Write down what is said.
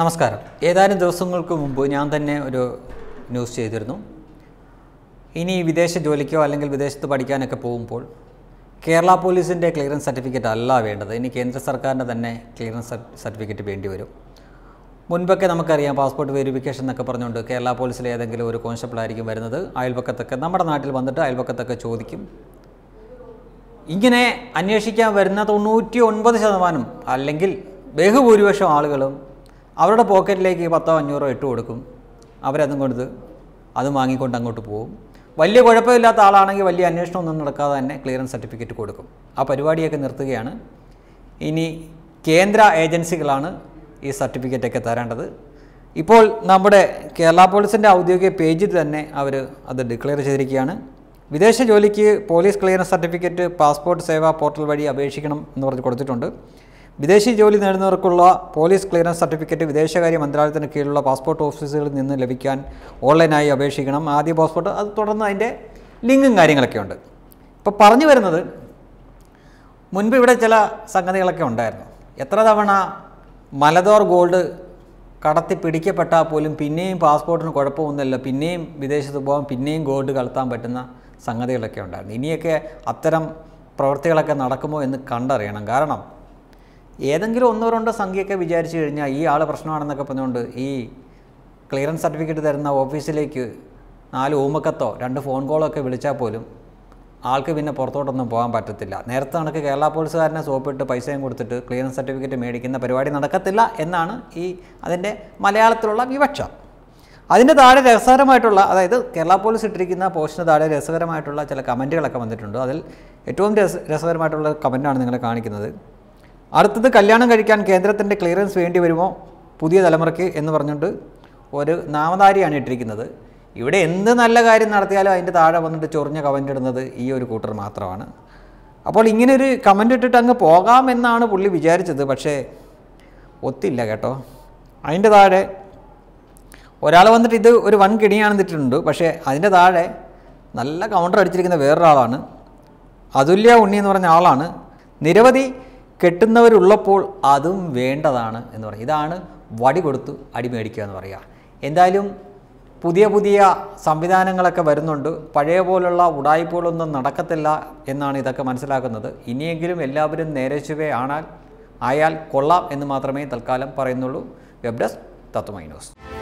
നമസ്കാരം ഏതാനും ദിവസങ്ങൾക്ക് മുമ്പ് ഞാൻ തന്നെ ഒരു ന്യൂസ് ചെയ്തിരുന്നു ഇനി വിദേശ ജോലിക്കോ അല്ലെങ്കിൽ വിദേശത്ത് പഠിക്കാനൊക്കെ പോകുമ്പോൾ കേരള പോലീസിൻ്റെ ക്ലിയറൻസ് സർട്ടിഫിക്കറ്റ് അല്ല വേണ്ടത് ഇനി കേന്ദ്ര സർക്കാരിൻ്റെ തന്നെ ക്ലിയറൻസ് സർട്ടിഫിക്കറ്റ് വേണ്ടി വരും മുൻപൊക്കെ നമുക്കറിയാം പാസ്പോർട്ട് വെരിഫിക്കേഷൻ എന്നൊക്കെ പറഞ്ഞുകൊണ്ട് കേരള പോലീസിലെ ഏതെങ്കിലും ഒരു കോൺസ്റ്റബിളായിരിക്കും വരുന്നത് അയൽപക്കത്തൊക്കെ നമ്മുടെ നാട്ടിൽ വന്നിട്ട് അയൽപക്കത്തൊക്കെ ചോദിക്കും ഇങ്ങനെ അന്വേഷിക്കാൻ വരുന്ന തൊണ്ണൂറ്റി ഒൻപത് ശതമാനം അല്ലെങ്കിൽ ബഹുഭൂരിപക്ഷം ആളുകളും അവരുടെ പോക്കറ്റിലേക്ക് പത്തോ അഞ്ഞൂറോ ഇട്ട് കൊടുക്കും അവരതും കൊടുത്ത് അത് വാങ്ങിക്കൊണ്ട് അങ്ങോട്ട് പോകും വലിയ കുഴപ്പമില്ലാത്ത ആളാണെങ്കിൽ വലിയ അന്വേഷണമൊന്നും നടക്കാതെ തന്നെ ക്ലിയറൻസ് സർട്ടിഫിക്കറ്റ് കൊടുക്കും ആ പരിപാടിയൊക്കെ നിർത്തുകയാണ് ഇനി കേന്ദ്ര ഏജൻസികളാണ് ഈ സർട്ടിഫിക്കറ്റൊക്കെ തരേണ്ടത് ഇപ്പോൾ നമ്മുടെ കേരള പോലീസിൻ്റെ ഔദ്യോഗിക പേജിൽ തന്നെ അവർ അത് ഡിക്ലെയർ ചെയ്തിരിക്കുകയാണ് വിദേശ ജോലിക്ക് police clearance certificate passport Seva portal വഴി അപേക്ഷിക്കണം എന്ന് പറഞ്ഞ് കൊടുത്തിട്ടുണ്ട് വിദേശി ജോലി നേടുന്നവർക്കുള്ള പോലീസ് ക്ലിയറൻസ് സർട്ടിഫിക്കറ്റ് വിദേശകാര്യ മന്ത്രാലയത്തിന് കീഴിലുള്ള പാസ്പോർട്ട് ഓഫീസുകളിൽ നിന്ന് ലഭിക്കാൻ ഓൺലൈനായി അപേക്ഷിക്കണം ആദ്യ പാസ്പോർട്ട് അത് തുടർന്ന് അതിൻ്റെ ലിങ്കും കാര്യങ്ങളൊക്കെ ഉണ്ട് ഇപ്പോൾ പറഞ്ഞു വരുന്നത് മുൻപ് ഇവിടെ ചില സംഗതികളൊക്കെ ഉണ്ടായിരുന്നു എത്ര തവണ മലദോർ ഗോൾഡ് കടത്തി പിടിക്കപ്പെട്ടാൽ പോലും പിന്നെയും പാസ്പോർട്ടിന് കുഴപ്പമൊന്നുമില്ല പിന്നെയും വിദേശത്ത് പോകാൻ പിന്നെയും ഗോൾഡ് കടത്താൻ പറ്റുന്ന സംഗതികളൊക്കെ ഉണ്ടായിരുന്നു ഇനിയൊക്കെ അത്തരം പ്രവൃത്തികളൊക്കെ നടക്കുമോ എന്ന് കണ്ടറിയണം കാരണം ഏതെങ്കിലും ഒന്നോ രണ്ടോ സംഖ്യയൊക്കെ വിചാരിച്ചു കഴിഞ്ഞാൽ ഈ ആൾ പ്രശ്നമാണെന്നൊക്കെ പറഞ്ഞുകൊണ്ട് ഈ ക്ലിയറൻസ് സർട്ടിഫിക്കറ്റ് തരുന്ന ഓഫീസിലേക്ക് നാല് ഊമക്കത്തോ രണ്ട് ഫോൺ കോളോ ഒക്കെ വിളിച്ചാൽ പോലും ആൾക്ക് പിന്നെ പുറത്തോട്ടൊന്നും പോകാൻ പറ്റത്തില്ല നേരത്തെ കണക്ക് കേരള പോലീസുകാരനെ സോപ്പിട്ട് പൈസയും കൊടുത്തിട്ട് ക്ലിയറൻസ് സർട്ടിഫിക്കറ്റ് മേടിക്കുന്ന പരിപാടി നടക്കത്തില്ല എന്നാണ് ഈ അതിൻ്റെ മലയാളത്തിലുള്ള വിവക്ഷ അതിൻ്റെ താഴെ രസകരമായിട്ടുള്ള അതായത് കേരള പോലീസ് ഇട്ടിരിക്കുന്ന പോസ്റ്റിന് താഴെ രസകരമായിട്ടുള്ള ചില കമൻറ്റുകളൊക്കെ വന്നിട്ടുണ്ട് അതിൽ ഏറ്റവും രസ രസകരമായിട്ടുള്ള കമൻറ്റാണ് നിങ്ങളെ കാണിക്കുന്നത് അടുത്തത് കല്യാണം കഴിക്കാൻ കേന്ദ്രത്തിൻ്റെ ക്ലിയറൻസ് വേണ്ടി വരുമോ പുതിയ തലമുറയ്ക്ക് എന്ന് പറഞ്ഞുകൊണ്ട് ഒരു നാമധാരിയാണ് ഇട്ടിരിക്കുന്നത് ഇവിടെ എന്ത് നല്ല കാര്യം നടത്തിയാലും അതിൻ്റെ താഴെ വന്നിട്ട് ചൊറിഞ്ഞ കമൻ്റ് ഇടുന്നത് ഈ ഒരു കൂട്ടർ മാത്രമാണ് അപ്പോൾ ഇങ്ങനെ ഒരു കമൻ്റ് ഇട്ടിട്ട് അങ്ങ് പോകാമെന്നാണ് പുള്ളി വിചാരിച്ചത് പക്ഷേ ഒത്തില്ല കേട്ടോ അതിൻ്റെ താഴെ ഒരാൾ വന്നിട്ട് ഇത് ഒരു വൺ കിണിയാണെന്ന് ഇട്ടിട്ടുണ്ട് പക്ഷേ അതിൻ്റെ താഴെ നല്ല കൗണ്ടർ അടിച്ചിരിക്കുന്ന വേറൊരാളാണ് അതുല്യ ഉണ്ണി എന്ന് പറഞ്ഞ ആളാണ് നിരവധി കെട്ടുന്നവരുള്ളപ്പോൾ അതും വേണ്ടതാണ് എന്ന് പറയും ഇതാണ് വടി കൊടുത്ത് അടി മേടിക്കുക എന്ന് പറയുക എന്തായാലും പുതിയ പുതിയ സംവിധാനങ്ങളൊക്കെ വരുന്നുണ്ട് പഴയ പോലുള്ള ഉടായ്പകളൊന്നും നടക്കത്തില്ല എന്നാണ് ഇതൊക്കെ മനസ്സിലാക്കുന്നത് ഇനിയെങ്കിലും എല്ലാവരും നേരച്ചുവേ ആണാൽ ആയാൽ കൊള്ളാം എന്ന് മാത്രമേ തൽക്കാലം പറയുന്നുള്ളൂ വെബ് ഡെസ്ക് തത്വമൈ ന്യൂസ്